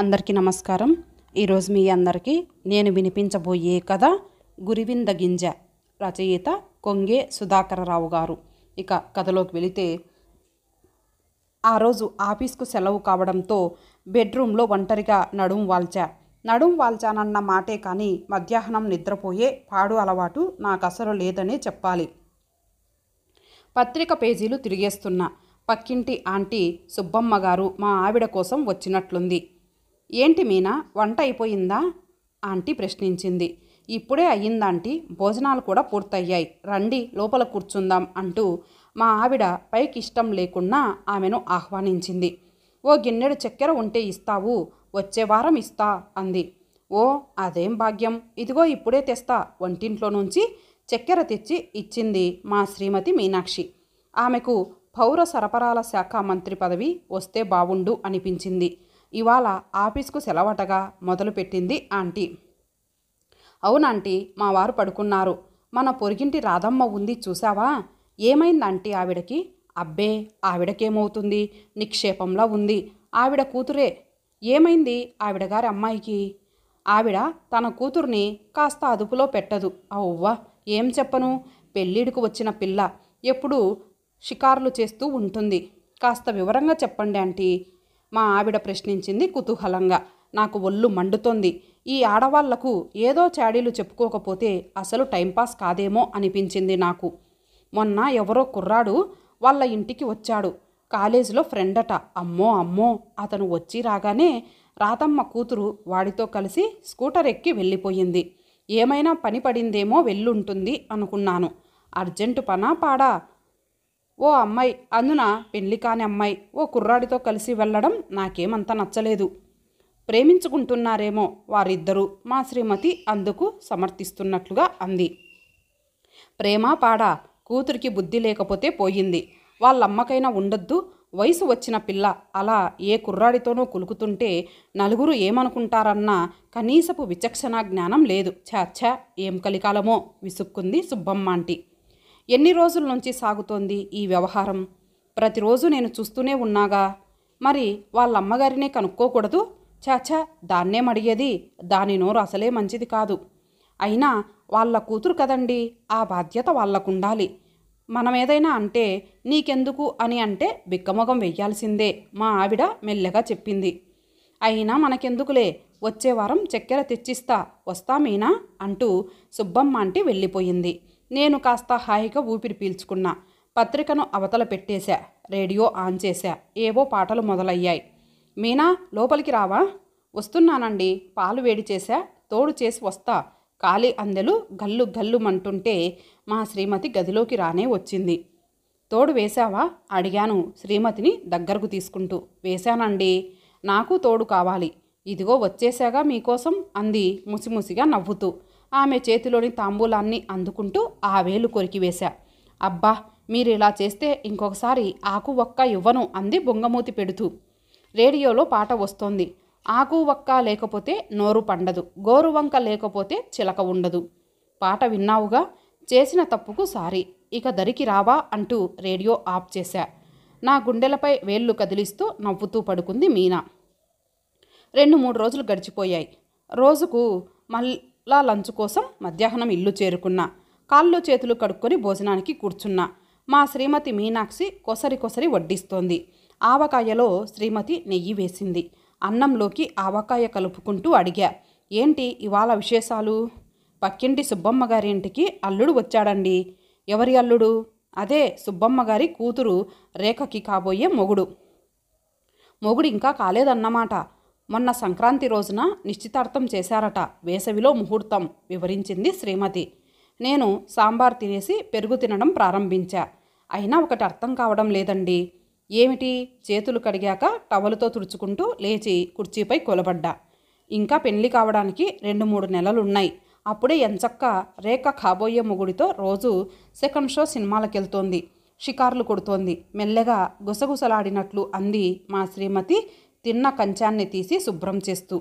అందరికీ నమస్కారం ఈరోజు మీ అందరికీ నేను వినిపించబోయే కథ గురివింద గింజ రచయిత కొంగే సుధాకరరావు గారు ఇక కథలోకి వెళితే ఆ రోజు ఆఫీస్కు సెలవు కావడంతో బెడ్రూమ్లో ఒంటరిగా నడుం వాల్చా నడుం వాల్చానన్న మాటే కానీ మధ్యాహ్నం నిద్రపోయే పాడు అలవాటు నాకు అసలు లేదనే చెప్పాలి పత్రిక పేజీలు తిరిగేస్తున్నా పక్కింటి ఆంటీ సుబ్బమ్మ గారు మా ఆవిడ కోసం వచ్చినట్లుంది ఏంటి మీనా వంట అయిపోయిందా ఆంటీ ప్రశ్నించింది ఇప్పుడే అయ్యిందాంటీ భోజనాలు కూడా పూర్తయ్యాయి రండి లోపల కూర్చుందాం అంటూ మా ఆవిడ పైకి ఇష్టం లేకున్నా ఆమెను ఆహ్వానించింది ఓ గిన్నెడు చక్కెర ఉంటే ఇస్తావు వచ్చే వారం ఇస్తా అంది ఓ అదేం భాగ్యం ఇదిగో ఇప్పుడే తెస్తా వంటింట్లో నుంచి చక్కెర తెచ్చి ఇచ్చింది మా శ్రీమతి మీనాక్షి ఆమెకు పౌర సరఫరాల శాఖ మంత్రి పదవి వస్తే బావుండు అనిపించింది ఇవాళ ఆఫీస్కు సెలవటగా మొదలుపెట్టింది ఆంటీ అవునాంటీ మా వారు పడుకున్నారు మన పొరిగింటి రాధమ్మ ఉంది చూసావా ఏమైందంటీ ఆవిడకి అబ్బే ఆవిడకేమవుతుంది నిక్షేపంలా ఉంది ఆవిడ కూతురే ఏమైంది ఆవిడ గారి అమ్మాయికి ఆవిడ తన కూతుర్ని కాస్త అదుపులో పెట్టదు అవ్వ ఏం చెప్పను పెళ్ళిడికి వచ్చిన పిల్ల ఎప్పుడూ షికారులు చేస్తూ ఉంటుంది కాస్త వివరంగా చెప్పండి ఆంటీ మా ఆవిడ ప్రశ్నించింది కుతూహలంగా నాకు ఒళ్ళు మండుతోంది ఈ ఆడవాళ్లకు ఏదో చాడీలు చెప్పుకోకపోతే అసలు టైంపాస్ కాదేమో అనిపించింది నాకు మొన్న ఎవరో కుర్రాడు వాళ్ళ ఇంటికి వచ్చాడు కాలేజీలో ఫ్రెండ్ అట అమ్మో అమ్మో అతను వచ్చి రాగానే రాతమ్మ కూతురు వాడితో కలిసి స్కూటర్ ఎక్కి వెళ్ళిపోయింది ఏమైనా పని పడిందేమో వెళ్ళుంటుంది అనుకున్నాను అర్జెంటు పనా పాడా ఓ అమ్మాయి అందున పెళ్లి కాని అమ్మాయి ఓ కుర్రాడితో కలిసి వెళ్ళడం నాకేమంత నచ్చలేదు ప్రేమించుకుంటున్నారేమో వారిద్దరూ మా శ్రీమతి అందుకు సమర్థిస్తున్నట్లుగా అంది ప్రేమ పాడ కూతురికి బుద్ధి లేకపోతే పోయింది వాళ్ళమ్మకైనా ఉండొద్దు వయసు వచ్చిన పిల్ల అలా ఏ కుర్రాడితోనూ కులుకుతుంటే నలుగురు ఏమనుకుంటారన్న కనీసపు విచక్షణ జ్ఞానం లేదు ఛాఛా ఏం కలికాలమో విసుక్కుంది సుబ్బమ్మాంటి ఎన్ని రోజుల నుంచి సాగుతోంది ఈ వ్యవహారం ప్రతిరోజు నేను చూస్తూనే ఉన్నాగా మరి వాళ్ళ అమ్మగారినే కనుక్కోకూడదు చాచా దాన్నేం అడిగేది దాని నోరు అసలే మంచిది కాదు అయినా వాళ్ళ కూతురు కదండి ఆ బాధ్యత వాళ్లకుండాలి మనమేదైనా అంటే నీకెందుకు అని అంటే బిక్కమొగం వెయ్యాల్సిందే మా ఆవిడ మెల్లగా చెప్పింది అయినా మనకెందుకులే వచ్చే వారం చక్కెర తెచ్చిస్తా వస్తామేనా అంటూ సుబ్బమ్మ అంటే వెళ్ళిపోయింది నేను కాస్త హాయిగా ఊపిరి పీల్చుకున్నా పత్రికను అవతల పెట్టేశా రేడియో ఆన్ చేశా ఏవో పాటలు మొదలయ్యాయి మీనా లోపలికి రావా వస్తున్నానండి పాలు వేడి చేశా తోడు చేసి వస్తా ఖాళీ అందెలు గల్లు గల్లుమంటుంటే మా శ్రీమతి గదిలోకి రానే వచ్చింది తోడు వేశావా అడిగాను శ్రీమతిని దగ్గరకు తీసుకుంటూ వేశానండి నాకు తోడు కావాలి ఇదిగో వచ్చేశాగా మీకోసం అంది ముసిముసిగా నవ్వుతూ ఆమె చేతిలోని తాంబూలాన్ని అందుకుంటూ ఆ వేలు కొరికివేశా అబ్బా మీరు ఇలా చేస్తే ఇంకొకసారి ఆకు ఒక్క ఇవ్వను అంది బొంగమూతి పెడుతూ రేడియోలో పాట వస్తోంది ఆకు ఒక్క లేకపోతే నోరు పండదు గోరు వంక లేకపోతే చిలక ఉండదు పాట విన్నావుగా చేసిన తప్పుకు సారీ ఇక దరికి రావా అంటూ రేడియో ఆఫ్ చేశా నా గుండెలపై వేళ్ళు కదిలిస్తూ నవ్వుతూ పడుకుంది మీనా రెండు మూడు రోజులు గడిచిపోయాయి రోజుకు మళ్ళీ లా లంచ్ కోసం మధ్యాహ్నం ఇల్లు చేరుకున్నా కాళ్ళు చేతులు కడుక్కొని భోజనానికి కూర్చున్నా మా శ్రీమతి మీనాక్షి కొసరి కొసరి వడ్డిస్తోంది ఆవకాయలో శ్రీమతి నెయ్యి వేసింది అన్నంలోకి ఆవకాయ కలుపుకుంటూ అడిగా ఏంటి ఇవాళ విశేషాలు పక్కింటి సుబ్బమ్మ గారి ఇంటికి అల్లుడు వచ్చాడండి ఎవరి అల్లుడు అదే సుబ్బమ్మ గారి కూతురు రేఖకి కాబోయే మొగుడు మొగుడు ఇంకా కాలేదన్నమాట మొన్న సంక్రాంతి రోజున నిశ్చితార్థం చేశారట వేసవిలో ముహూర్తం వివరించింది శ్రీమతి నేను సాంబార్ తినేసి పెరుగు తినడం ప్రారంభించా అయినా ఒకటి అర్థం కావడం లేదండి ఏమిటి చేతులు కడిగాక టవలుతో తుడుచుకుంటూ లేచి కుర్చీపై కొలబడ్డా ఇంకా పెళ్లి కావడానికి రెండు మూడు నెలలున్నాయి అప్పుడే ఎంచక్క రేఖ కాబోయే మొగుడితో రోజు సెకండ్ షో సినిమాలకెళ్తోంది షికార్లు కొడుతోంది మెల్లగా గుసగుసలాడినట్లు అంది మా శ్రీమతి తిన్న కంచాన్ని తీసి శుభ్రం చేస్తూ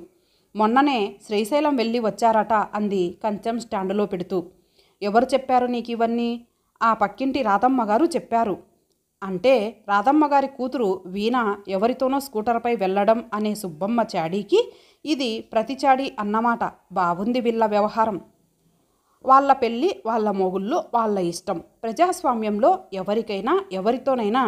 మొన్ననే శ్రీశైలం వెళ్ళి వచ్చారట అంది కంచం స్టాండులో పెడుతూ ఎవరు చెప్పారు నీకు ఇవన్నీ ఆ పక్కింటి రాధమ్మగారు చెప్పారు అంటే రాధమ్మగారి కూతురు వీణ ఎవరితోనో స్కూటర్పై వెళ్ళడం అనే సుబ్బమ్మ చాడీకి ఇది ప్రతిచాడి అన్నమాట బాగుంది వీళ్ళ వ్యవహారం వాళ్ళ పెళ్ళి వాళ్ళ మోగుల్లో వాళ్ళ ఇష్టం ప్రజాస్వామ్యంలో ఎవరికైనా ఎవరితోనైనా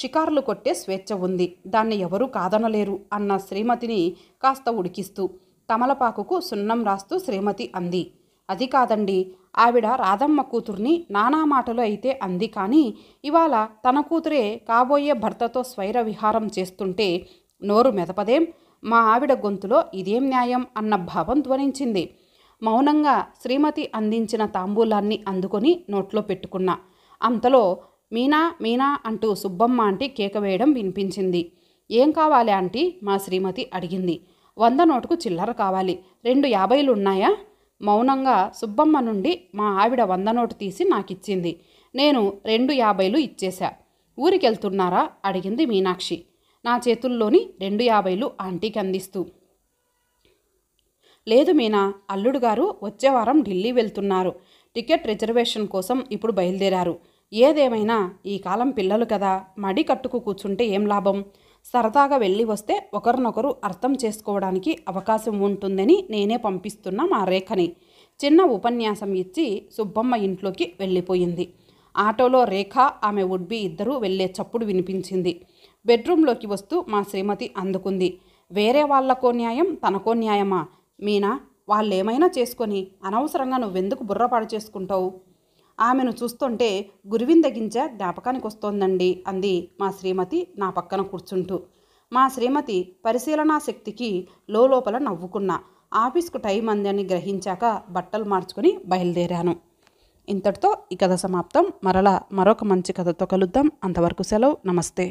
షికార్లు కొట్టే స్వేచ్ఛ ఉంది దాన్ని ఎవరూ కాదనలేరు అన్న శ్రీమతిని కాస్త ఉడికిస్తూ తమలపాకుకు సున్నం రాస్తూ శ్రీమతి అంది అది కాదండి ఆవిడ రాధమ్మ కూతుర్ని నానా మాటలు అయితే అంది కానీ ఇవాళ తన కూతురే కాబోయే భర్తతో స్వైర విహారం చేస్తుంటే నోరు మెదపదేం మా ఆవిడ గొంతులో ఇదేం న్యాయం అన్న భావం ధ్వనించింది మౌనంగా శ్రీమతి అందించిన తాంబూలాన్ని అందుకొని నోట్లో పెట్టుకున్నా అంతలో మీనా మీనా అంటూ సుబ్బమ్మ ఆంటీ కేక వేయడం వినిపించింది ఏం కావాలి ఆంటీ మా శ్రీమతి అడిగింది వంద నోటుకు చిల్లర కావాలి రెండు యాభైలు ఉన్నాయా మౌనంగా సుబ్బమ్మ నుండి మా ఆవిడ వంద నోటు తీసి నాకిచ్చింది నేను రెండు యాభైలు ఇచ్చేశా ఊరికెళ్తున్నారా అడిగింది మీనాక్షి నా చేతుల్లోని రెండు యాభైలు ఆంటీకి అందిస్తూ లేదు మీనా అల్లుడు గారు వచ్చే వారం ఢిల్లీ వెళ్తున్నారు టికెట్ రిజర్వేషన్ కోసం ఇప్పుడు బయలుదేరారు ఏదేమైనా ఈ కాలం పిల్లలు కదా మడి కట్టుకు కూర్చుంటే ఏం లాభం సరదాగా వెళ్ళి వస్తే ఒకరినొకరు అర్థం చేసుకోవడానికి అవకాశం ఉంటుందని నేనే పంపిస్తున్న మా రేఖని చిన్న ఉపన్యాసం ఇచ్చి సుబ్బమ్మ ఇంట్లోకి వెళ్ళిపోయింది ఆటోలో రేఖ ఆమె ఉడ్బి ఇద్దరూ వెళ్ళే చప్పుడు వినిపించింది బెడ్రూమ్లోకి వస్తూ మా శ్రీమతి అందుకుంది వేరే వాళ్ళకో న్యాయం తనకో న్యాయమా మీనా వాళ్ళేమైనా చేసుకొని అనవసరంగా నువ్వెందుకు బుర్రపాడు చేసుకుంటావు ఆమెను చూస్తుంటే గురువింద గింజ జ్ఞాపకానికి వస్తోందండి అంది మా శ్రీమతి నా పక్కన కూర్చుంటూ మా శ్రీమతి పరిశీలనా శక్తికి లోపల నవ్వుకున్న ఆఫీస్కు టైం అందని గ్రహించాక బట్టలు మార్చుకుని బయలుదేరాను ఇంతటితో ఈ కథ సమాప్తం మరలా మరొక మంచి కథతో కలుద్దాం అంతవరకు సెలవు నమస్తే